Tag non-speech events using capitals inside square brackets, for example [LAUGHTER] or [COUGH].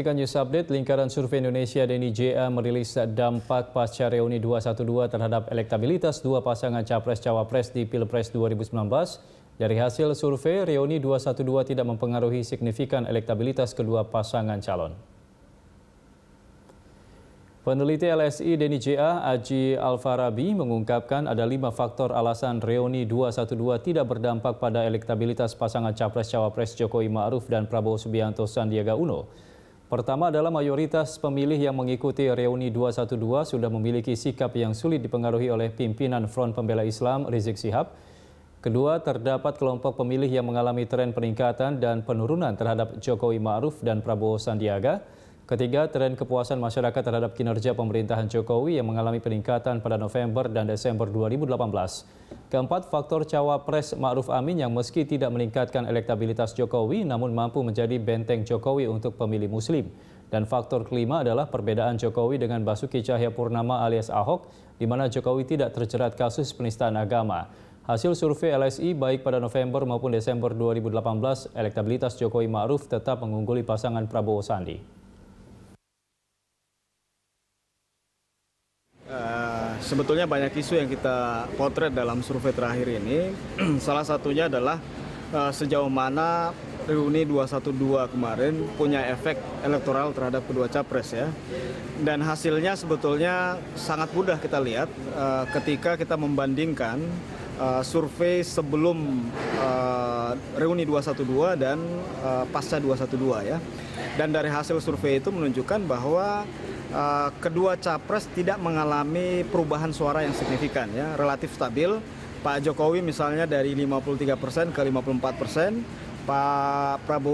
Saksikan news update, Lingkaran Survei Indonesia Deni JA merilis dampak pasca reuni 212 terhadap elektabilitas dua pasangan Capres-Cawapres di Pilpres 2019. Dari hasil survei, reuni 212 tidak mempengaruhi signifikan elektabilitas kedua pasangan calon. Peneliti LSI Deni JA Aji Alfarabi mengungkapkan ada lima faktor alasan reuni 212 tidak berdampak pada elektabilitas pasangan Capres-Cawapres Jokowi Ma'ruf dan Prabowo Subianto Sandiaga Uno. Pertama adalah mayoritas pemilih yang mengikuti reuni 212 sudah memiliki sikap yang sulit dipengaruhi oleh pimpinan Front Pembela Islam Rizik Sihab. Kedua, terdapat kelompok pemilih yang mengalami tren peningkatan dan penurunan terhadap Jokowi Ma'ruf dan Prabowo Sandiaga. Ketiga, tren kepuasan masyarakat terhadap kinerja pemerintahan Jokowi yang mengalami peningkatan pada November dan Desember 2018. Keempat, faktor cawapres Ma'ruf Amin yang meski tidak meningkatkan elektabilitas Jokowi namun mampu menjadi benteng Jokowi untuk pemilih muslim. Dan faktor kelima adalah perbedaan Jokowi dengan Basuki Cahayapurnama alias Ahok, di mana Jokowi tidak terjerat kasus penistaan agama. Hasil survei LSI baik pada November maupun Desember 2018, elektabilitas Jokowi Ma'ruf tetap mengungguli pasangan Prabowo Sandi. sebetulnya banyak isu yang kita potret dalam survei terakhir ini. [CLEARS THROAT] Salah satunya adalah uh, sejauh mana reuni 212 kemarin punya efek elektoral terhadap kedua capres ya. Dan hasilnya sebetulnya sangat mudah kita lihat uh, ketika kita membandingkan uh, survei sebelum uh, reuni 212 dan uh, pasca 212 ya. Dan dari hasil survei itu menunjukkan bahwa Eh, kedua capres tidak mengalami perubahan suara yang signifikan ya, relatif stabil. Pak Jokowi misalnya dari 53% persen ke 54%, persen Pak Prabowo